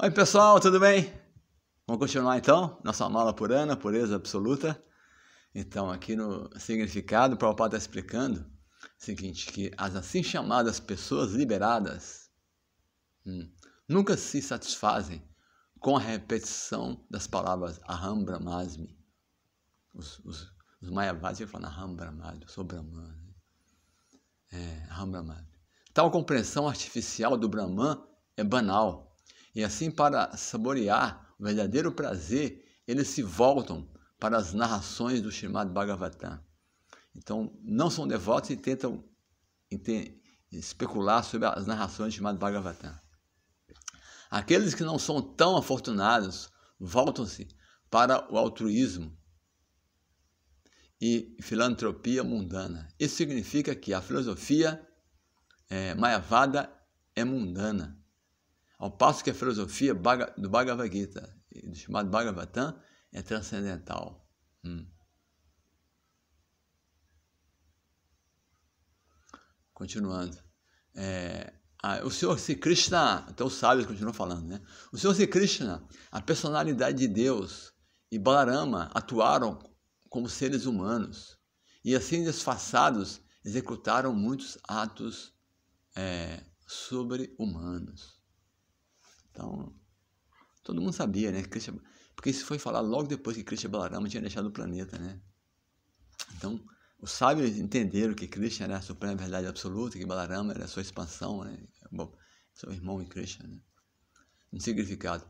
Oi pessoal, tudo bem? Vamos continuar então nossa mala purana, pureza absoluta. Então, aqui no significado, o Prabhupada está explicando o seguinte: que as assim chamadas pessoas liberadas hum, nunca se satisfazem com a repetição das palavras Aham Brahmasmi. Os, os, os Mayavadis falam Aham Brahmasmi, eu sou Brahman. É, Aham Brahmasmi. Tal compreensão artificial do Brahman é banal e assim, para saborear o verdadeiro prazer, eles se voltam para as narrações do chamado Bhagavatam. Então, não são devotos e tentam especular sobre as narrações do chamado Bhagavatam. Aqueles que não são tão afortunados voltam-se para o altruísmo e filantropia mundana. Isso significa que a filosofia é, Mayavada é mundana. Ao é passo que a filosofia do Bhagavad Gita, chamado Bhagavatam, é transcendental. Hum. Continuando. É, a, o Senhor Sri Krishna, então os sábios continuam falando, né? O Senhor Sri Krishna, a personalidade de Deus e Balarama atuaram como seres humanos e assim disfarçados executaram muitos atos é, sobre-humanos. Então, todo mundo sabia, né? É porque isso foi falar logo depois que Krishna é Balarama tinha deixado o planeta, né? Então, os sábios entenderam que Krishna era a suprema verdade absoluta, que Balarama era a sua expansão, né? Bom, seu irmão de Krishna, né? Um significado.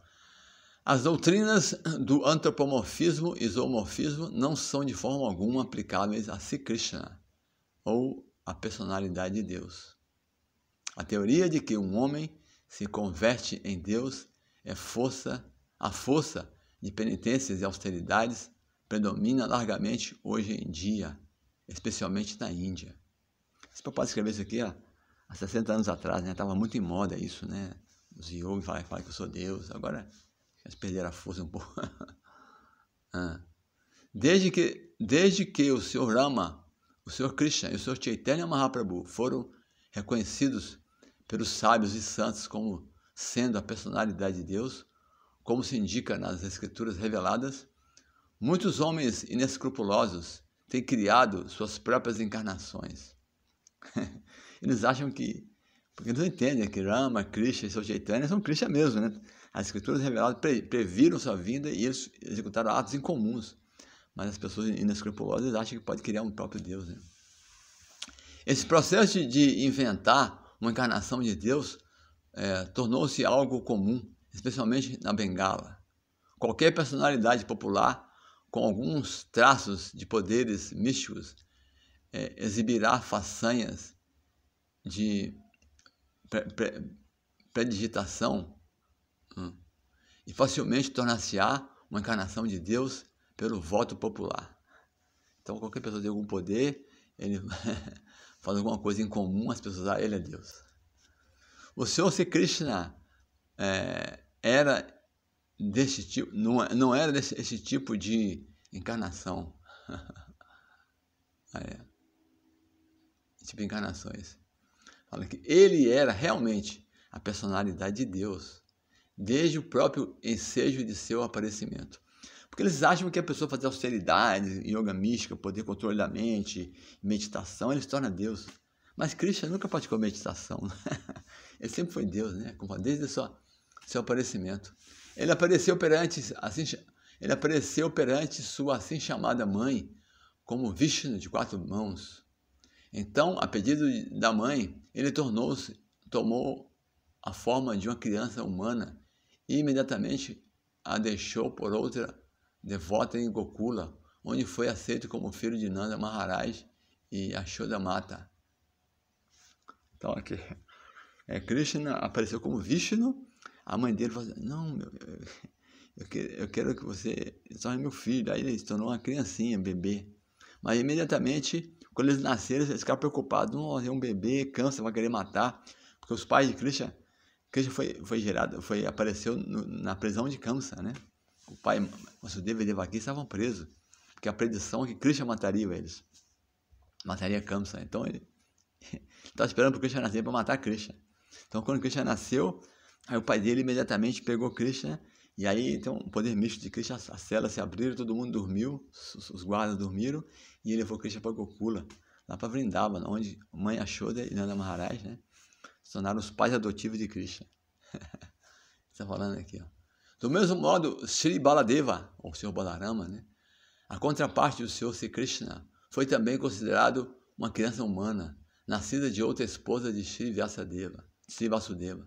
As doutrinas do antropomorfismo e zoomorfismo não são de forma alguma aplicáveis a si Krishna, ou a personalidade de Deus. A teoria de que um homem se converte em Deus é força, a força de penitências e austeridades predomina largamente hoje em dia, especialmente na Índia. Esse papai escreveu isso aqui ó, há 60 anos atrás, né? estava muito em moda isso, né? Os yogis falam, falam que eu sou Deus, agora eles perderam a força um pouco. Ah. desde, que, desde que o Senhor Rama, o Senhor Krishna e o Senhor Chaitanya Mahaprabhu foram reconhecidos pelos sábios e santos como sendo a personalidade de Deus, como se indica nas Escrituras reveladas, muitos homens inescrupulosos têm criado suas próprias encarnações. Eles acham que, porque não entendem que Rama, Krishna e seu Jeitão são Krishna mesmo, né? As Escrituras reveladas previram sua vinda e eles executaram atos incomuns. Mas as pessoas inescrupulosas acham que pode criar um próprio Deus. Né? Esse processo de inventar uma encarnação de Deus é, tornou-se algo comum, especialmente na Bengala. Qualquer personalidade popular com alguns traços de poderes místicos é, exibirá façanhas de pre pre predigitação hum, e facilmente tornar-se-á uma encarnação de Deus pelo voto popular. Então, qualquer pessoa de algum poder, ele Faz alguma coisa em comum, as pessoas, ah, ele é Deus. O Senhor se Krishna é, era deste tipo, não, é, não era desse, esse tipo de encarnação. Ah, é. Tipo de encarnações. Fala que ele era realmente a personalidade de Deus, desde o próprio ensejo de seu aparecimento. Porque eles acham que a pessoa fazer austeridade, yoga mística, poder controle da mente, meditação, ele se torna Deus. Mas Krishna nunca praticou meditação. Né? ele sempre foi Deus, né? Desde o seu, aparecimento. Ele apareceu perante assim, ele apareceu perante sua assim chamada mãe como Vishnu de quatro mãos. Então, a pedido da mãe, ele tornou-se tomou a forma de uma criança humana e imediatamente a deixou por outra devota em Gokula, onde foi aceito como filho de Nanda Maharaj e Ashoda Mata. Então aqui, é, Krishna apareceu como Vishnu, a mãe dele falou assim, não, meu, eu quero, eu quero que você torne meu filho. Aí ele se tornou uma criancinha, bebê. Mas imediatamente, quando eles nasceram, eles ficaram preocupados, não, é um bebê, câncer, vai querer matar. Porque os pais de Krishna, Krishna foi, foi gerado, foi, apareceu no, na prisão de câncer, né? O pai Vasudeva e Devaki estavam presos, porque a predição é que Krishna mataria eles. Mataria Kamsa. Então ele estava tá esperando para Krishna nascer para matar Krishna. Então quando Krishna nasceu, aí o pai dele imediatamente pegou Krishna né? e aí, então, o poder místico de Krishna, as celas se abriram, todo mundo dormiu, os, guardas dormiram, e ele levou Krishna para Gokula, lá para Vrindavana, onde mãe Ashoda e Nanda Maharaj, né, se tornaram os pais adotivos de Krishna. Está falando aqui, ó. Do mesmo modo, Sri Baladeva, ou Sr. Balarama, né, a contraparte do Sr. Sri Krishna, foi também considerado uma criança humana, nascida de outra esposa de Sri Vyasadeva, Sri Vasudeva.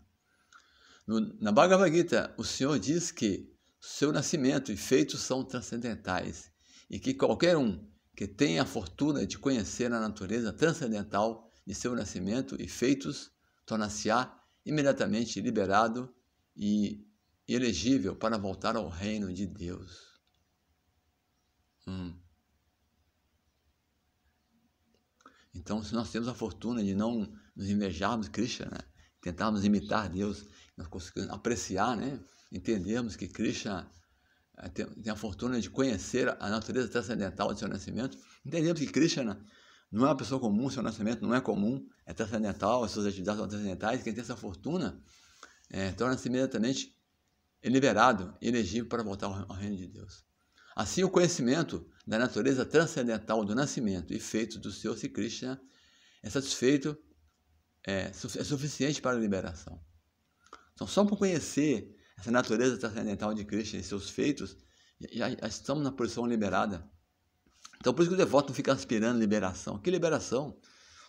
No, na Bhagavad Gita, o Senhor diz que seu nascimento e feitos são transcendentais e que qualquer um que tenha a fortuna de conhecer a natureza transcendental de seu nascimento e feitos torna se á imediatamente liberado e e elegível para voltar ao reino de Deus. Hum. Então, se nós temos a fortuna de não nos invejarmos Krishna, né? tentarmos imitar Deus, nós conseguimos apreciar, né? entendermos que Krishna eh, tem, a fortuna de conhecer a natureza transcendental de seu nascimento, entendemos que Krishna né? não é uma pessoa comum, seu nascimento não é comum, é transcendental, as suas atividades são transcendentais, quem tem essa fortuna é, torna-se imediatamente é liberado elegível para voltar ao reino de Deus. Assim, o conhecimento da natureza transcendental do nascimento e feito do Senhor se Krishna é satisfeito, é, é suficiente para a liberação. Então, só por conhecer essa natureza transcendental de Krishna e seus feitos, já, já estamos na posição liberada. Então, por isso que o devoto não fica aspirando liberação. Que liberação?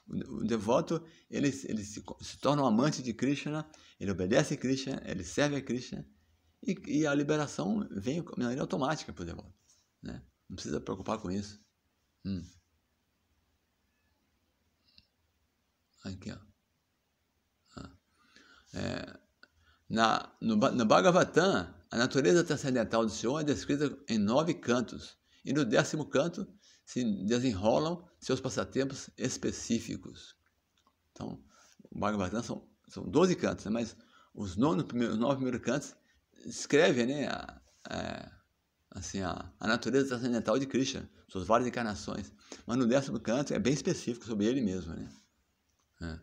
O devoto, ele, ele se, se torna um amante de Krishna, né? ele obedece a Krishna, ele serve a Krishna, e, e a liberação vem de maneira automática para o devoto. Né? Não precisa preocupar com isso. Hum. Aqui, ó. Ah. É, na, no, no Bhagavatam, a natureza transcendental do Senhor é descrita em nove cantos, e no décimo canto se desenrolam seus passatempos específicos. Então, o Bhagavatam são, são 12 cantos, né? mas os, nono, os nove primeiros cantos escreve né, a, a, assim, a, a natureza transcendental de Krishna, suas várias encarnações. Mas no décimo canto é bem específico sobre ele mesmo. Né? É.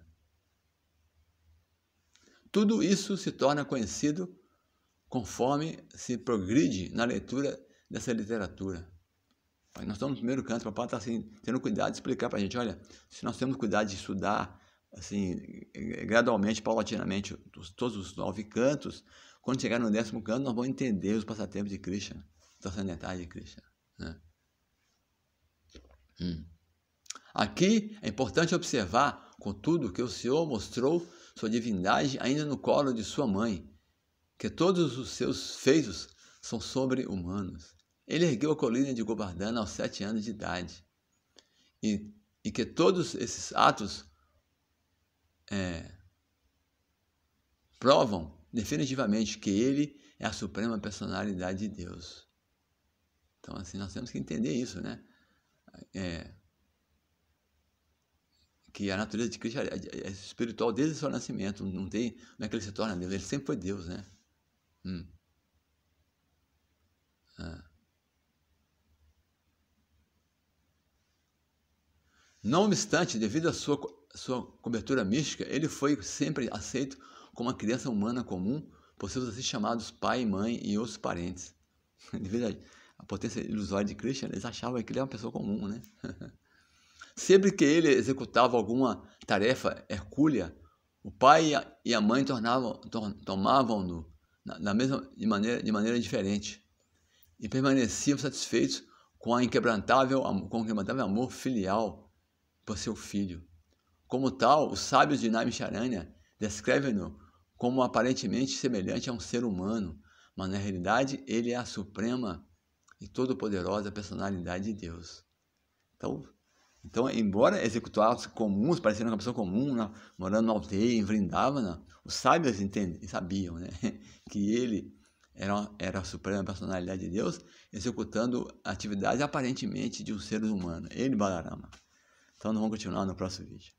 Tudo isso se torna conhecido conforme se progride na leitura dessa literatura. Nós estamos no primeiro canto, o papai está assim, tendo cuidado de explicar para a gente, olha, se nós temos cuidado de estudar assim, eh, gradualmente, paulatinamente, todos os nove cantos, quando chegar no décimo canto, nós vamos entender os passatempos de Krishna, a sanidade de Krishna. Né? Hum. Aqui é importante observar, contudo, que o Senhor mostrou sua divindade ainda no colo de sua mãe, que todos os seus feitos são sobre-humanos. Ele ergueu a colina de Gobardana aos sete anos de idade, e, e que todos esses atos é, provam definitivamente que ele é a suprema personalidade de Deus. Então, assim, nós temos que entender isso, né? É, que a natureza de Cristo é, é, é espiritual desde o seu nascimento, não tem, não é que ele se torna Deus, ele sempre foi Deus, né? Hum. Ah. Não obstante, devido à sua, sua cobertura mística, ele foi sempre aceito como a criança humana comum, possamos ser chamados pai, mãe e outros parentes. De verdade, a potência ilusória de Krishna, eles achavam que ele era uma pessoa comum, né? Sempre que ele executava alguma tarefa hercúlea, o pai e a mãe tornavam, tomavam-no da mesma de maneira, de maneira diferente e permaneciam satisfeitos com a inquebrantável com o inquebrantável amor filial por seu filho. Como tal, os sábios de Naimisharanya descrevem-no como aparentemente semelhante a um ser humano, mas na realidade ele é a suprema e todo-poderosa personalidade de Deus. Então, então, embora executar atos comuns, parecendo uma pessoa comum, né? morando na aldeia, em Vrindavana, os sábios entendem, sabiam né? que ele era, era a suprema personalidade de Deus, executando atividades aparentemente de um ser humano, ele Balarama. Então, nós vamos continuar no próximo vídeo.